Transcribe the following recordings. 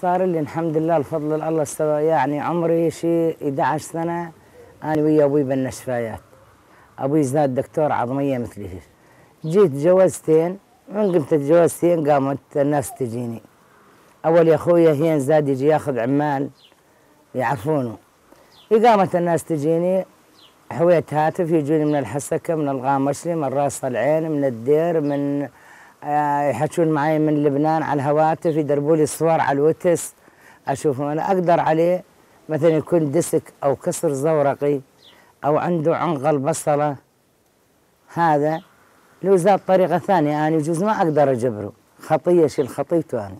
صار لي الحمد لله الفضل الله استوى يعني عمري شيء 11 سنه انا ويا ابوي بالنشفايات ابوي زاد دكتور عظميه مثلي جيت جوازتين من قمت جوازتين قامت الناس تجيني اول يا اخوي هين زاد يجي ياخذ عمال يعرفونه قامت الناس تجيني حويت هاتف يجوني من الحسكه من الغامشلي من راس العين من الدير من آه، يحكون معي من لبنان على الهواتف يدربوا لي صور على الوتس اشوفه انا اقدر عليه مثلا يكون ديسك او كسر زورقي او عنده عنقل بصله هذا لو زاد طريقه ثانيه انا يجوز ما اقدر اجبره خطيه شيل خطيته انا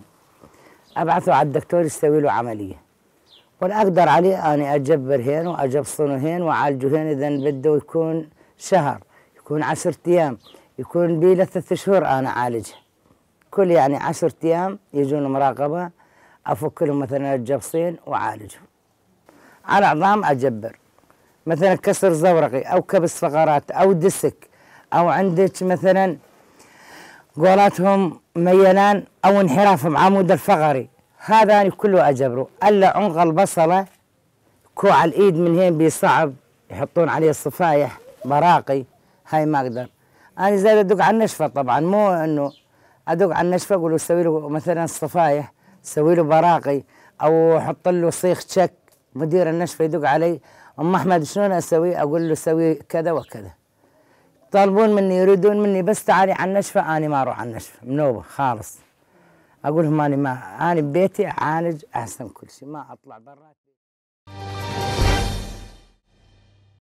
ابعثه على الدكتور يسوي له عمليه ولا اقدر عليه اني اجبر هين واجبصنه هين واعالجه هين اذا بده يكون شهر يكون عشرة ايام يكون بي لثلاث شهور أنا أعالجها كل يعني عشرة أيام يجون مراقبة أفك لهم مثلا الجبصين وأعالجهم على عظام أجبر مثلا كسر زورقي أو كبس فقرات أو دسك أو عندك مثلا قولاتهم ميلان أو انحرافهم عمود الفقري هذا كله أجبره ألا عنق البصلة كوع الإيد من هين بيصعب يحطون عليه الصفايح براقي هاي ما أقدر انا زاد ادق على النشفه طبعا مو انه ادق على النشفه اقول له سوي له مثلا صفايح سوي له براقي او حط له صيخ تشك مدير النشفه يدق علي ام احمد شلون اسوي اقول له سوي كذا وكذا طالبون مني يريدون مني بس تعالي على النشفه انا ما اروح على النشفه منوبه خالص اقول لهم انا ما انا ببيتي اعالج احسن كل شيء ما اطلع برا